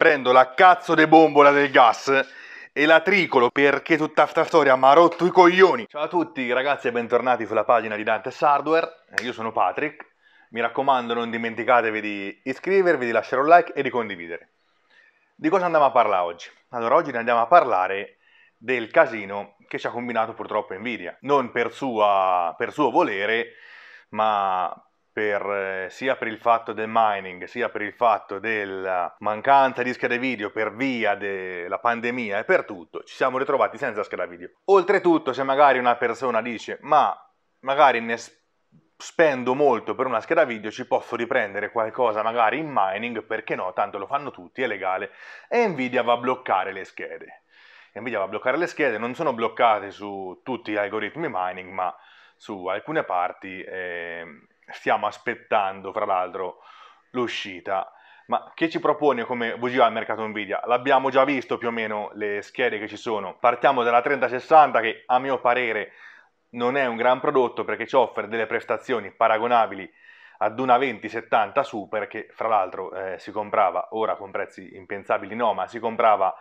prendo la cazzo de bombola del gas e la tricolo perché tutta sta storia mi ha rotto i coglioni. Ciao a tutti ragazzi e bentornati sulla pagina di Dantes Hardware, eh, io sono Patrick, mi raccomando non dimenticatevi di iscrivervi, di lasciare un like e di condividere. Di cosa andiamo a parlare oggi? Allora oggi ne andiamo a parlare del casino che ci ha combinato purtroppo Nvidia, non per, sua, per suo volere ma per, eh, sia per il fatto del mining, sia per il fatto della mancanza di schede video per via della pandemia e per tutto, ci siamo ritrovati senza scheda video. Oltretutto, se magari una persona dice, ma magari ne spendo molto per una scheda video, ci posso riprendere qualcosa magari in mining, perché no, tanto lo fanno tutti, è legale, e Nvidia va a bloccare le schede. Nvidia va a bloccare le schede, non sono bloccate su tutti gli algoritmi mining, ma su alcune parti... Eh, stiamo aspettando, fra l'altro, l'uscita. Ma che ci propone come bugia al mercato Nvidia? L'abbiamo già visto più o meno le schede che ci sono. Partiamo dalla 3060 che a mio parere non è un gran prodotto perché ci offre delle prestazioni paragonabili ad una 2070 Super che fra l'altro eh, si comprava ora con prezzi impensabili no, ma si comprava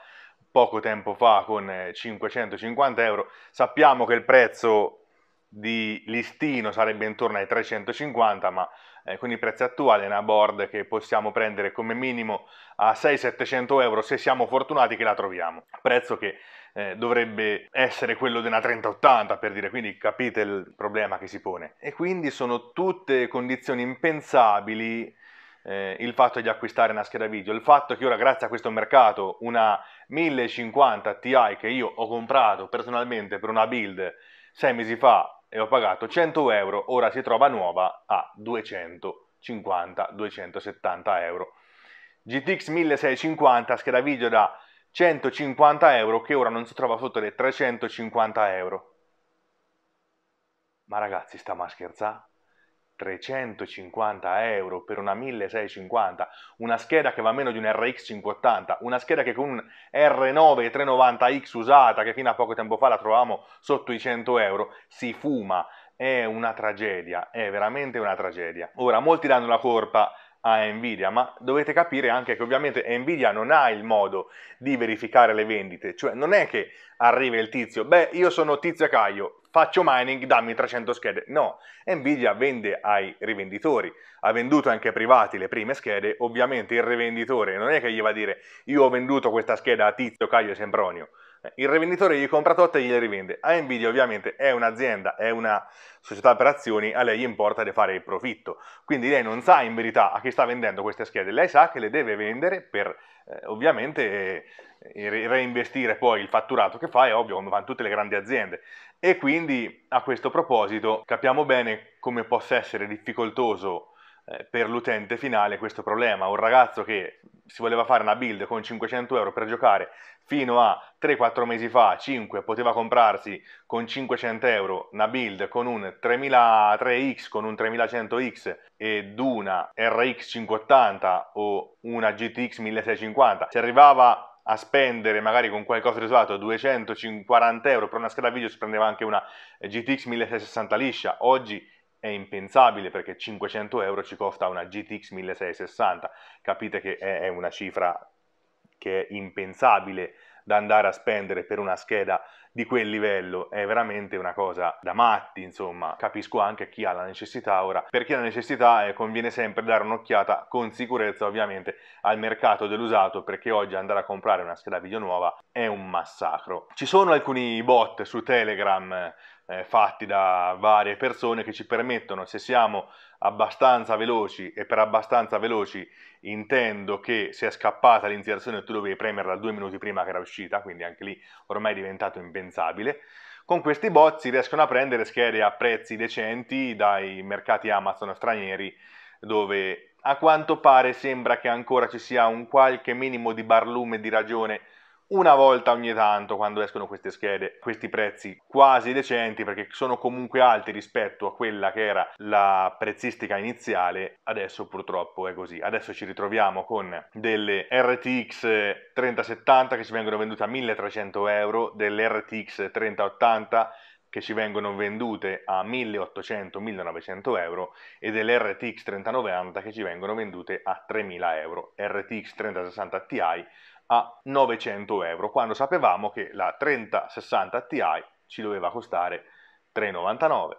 poco tempo fa con 550 eh, euro. Sappiamo che il prezzo di listino sarebbe intorno ai 350 ma eh, con i prezzi attuali è una board che possiamo prendere come minimo a 600-700 euro se siamo fortunati che la troviamo prezzo che eh, dovrebbe essere quello di una 3080 per dire quindi capite il problema che si pone e quindi sono tutte condizioni impensabili eh, il fatto di acquistare una scheda video, il fatto che ora grazie a questo mercato una 1050 Ti che io ho comprato personalmente per una build sei mesi fa e ho pagato 100 euro, ora si trova nuova a 250-270 euro. GTX 1650, scheda video da 150 euro che ora non si trova sotto le 350 euro. Ma ragazzi, sta a scherzare? 350 euro per una 1650, una scheda che va meno di un RX 580, una scheda che con un R9 390X usata che fino a poco tempo fa la trovavamo sotto i 100 euro, si fuma, è una tragedia, è veramente una tragedia. Ora, molti danno la colpa a Nvidia, ma dovete capire anche che ovviamente Nvidia non ha il modo di verificare le vendite, cioè non è che arriva il tizio, beh io sono tizio Caio, faccio mining, dammi 300 schede, no, Nvidia vende ai rivenditori, ha venduto anche privati le prime schede, ovviamente il rivenditore non è che gli va a dire io ho venduto questa scheda a tizio Caio Sempronio, il rivenditore gli compra tot e gliele rivende. A Nvidia ovviamente è un'azienda, è una società per azioni, a lei importa di fare il profitto. Quindi lei non sa in verità a chi sta vendendo queste schede, lei sa che le deve vendere per eh, ovviamente eh, reinvestire poi il fatturato che fa, è ovvio come fanno tutte le grandi aziende. E quindi a questo proposito capiamo bene come possa essere difficoltoso eh, per l'utente finale questo problema. Un ragazzo che si voleva fare una build con 500 euro per giocare fino a 3-4 mesi fa, 5, poteva comprarsi con 500 euro una build con un 3003X, con un 3100X ed una RX 580 o una GTX 1650. Si arrivava a spendere magari con qualcosa di usato 240 euro per una scheda video si prendeva anche una GTX 1060 liscia oggi è impensabile perché 500 euro ci costa una GTX 1660, capite che è una cifra che è impensabile da andare a spendere per una scheda di quel livello è veramente una cosa da matti, insomma, capisco anche chi ha la necessità ora. Per chi ha la necessità eh, conviene sempre dare un'occhiata con sicurezza ovviamente al mercato dell'usato perché oggi andare a comprare una scheda video nuova è un massacro. Ci sono alcuni bot su Telegram eh, fatti da varie persone che ci permettono, se siamo abbastanza veloci, e per abbastanza veloci intendo che se è scappata l'inserzione tu dovevi premerla due minuti prima che era uscita, quindi anche lì ormai è diventato impensabile impensabile. Con questi bot si riescono a prendere schede a prezzi decenti dai mercati Amazon stranieri dove a quanto pare sembra che ancora ci sia un qualche minimo di barlume di ragione una volta ogni tanto quando escono queste schede, questi prezzi quasi decenti perché sono comunque alti rispetto a quella che era la prezzistica iniziale, adesso purtroppo è così. Adesso ci ritroviamo con delle RTX 3070 che ci vengono vendute a 1300 euro, delle RTX 3080 che ci vengono vendute a 1800-1900 euro e delle RTX 3090 che ci vengono vendute a 3000 euro. RTX 3060 Ti a 900 euro, quando sapevamo che la 3060 Ti ci doveva costare 3,99,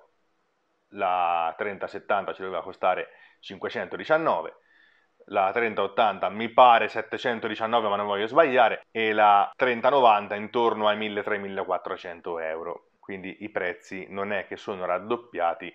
la 3070 ci doveva costare 519, la 3080 mi pare 719 ma non voglio sbagliare e la 3090 intorno ai 1300-1400 euro quindi i prezzi non è che sono raddoppiati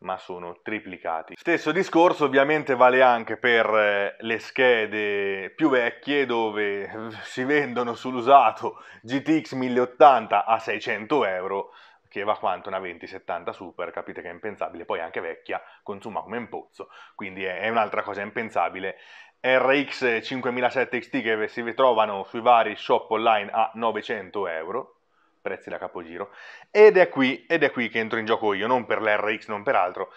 ma sono triplicati. Stesso discorso ovviamente vale anche per eh, le schede più vecchie dove si vendono sull'usato GTX 1080 a 600 euro che va quanto una 2070 Super, capite che è impensabile, poi anche vecchia, consuma come un pozzo, quindi è un'altra cosa impensabile. RX 5007 XT che si ritrovano sui vari shop online a 900 euro, prezzi da capogiro. Ed è, qui, ed è qui che entro in gioco io, non per l'RX, non per altro.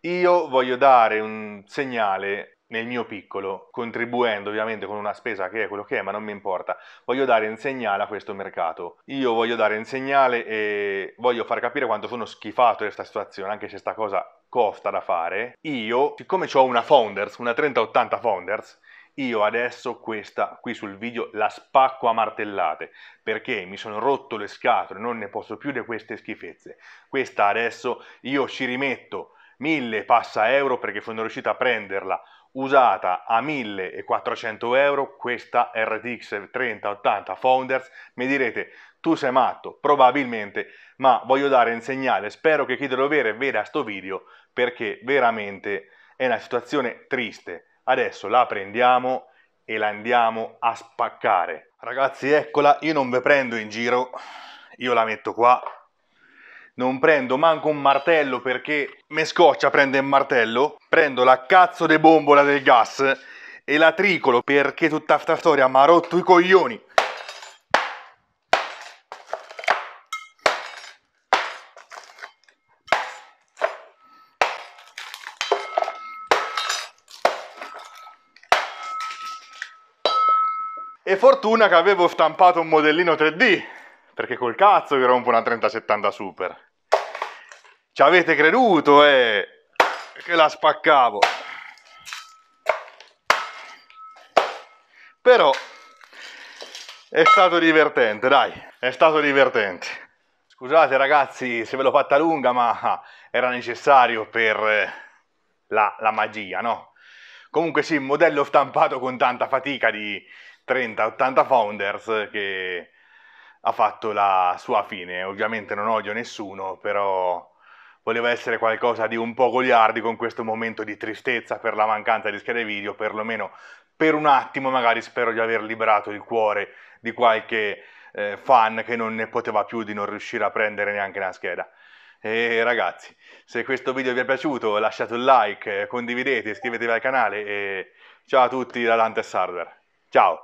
Io voglio dare un segnale nel mio piccolo, contribuendo ovviamente con una spesa che è quello che è, ma non mi importa, voglio dare un segnale a questo mercato. Io voglio dare un segnale e voglio far capire quanto sono schifato di questa situazione, anche se sta cosa costa da fare. Io, siccome ho una Founders, una 3080 Founders, io adesso questa qui sul video la spacco a martellate perché mi sono rotto le scatole, non ne posso più di queste schifezze. Questa adesso io ci rimetto mille passa euro perché sono riuscito a prenderla usata a 1400 euro questa RTX 3080 Founders mi direte tu sei matto probabilmente ma voglio dare un segnale spero che chi deve vedere veda sto video perché veramente è una situazione triste Adesso la prendiamo e la andiamo a spaccare. Ragazzi, eccola, io non ve prendo in giro, io la metto qua. Non prendo manco un martello perché me scoccia prendere il martello. Prendo la cazzo de bombola del gas e la tricolo perché tutta sta storia mi ha rotto i coglioni. E fortuna che avevo stampato un modellino 3D, perché col cazzo che rompo una 3070 Super. Ci avete creduto, eh? Che la spaccavo. Però è stato divertente, dai, è stato divertente. Scusate ragazzi se ve l'ho fatta lunga, ma era necessario per eh, la, la magia, no? Comunque sì, modello stampato con tanta fatica di 30-80 founders che ha fatto la sua fine. Ovviamente non odio nessuno, però voleva essere qualcosa di un po' goliardico in questo momento di tristezza per la mancanza di schede video, perlomeno per un attimo magari spero di aver liberato il cuore di qualche eh, fan che non ne poteva più di non riuscire a prendere neanche una scheda. E eh, ragazzi, se questo video vi è piaciuto lasciate un like, condividete, iscrivetevi al canale e ciao a tutti da Dante Sarver. Ciao!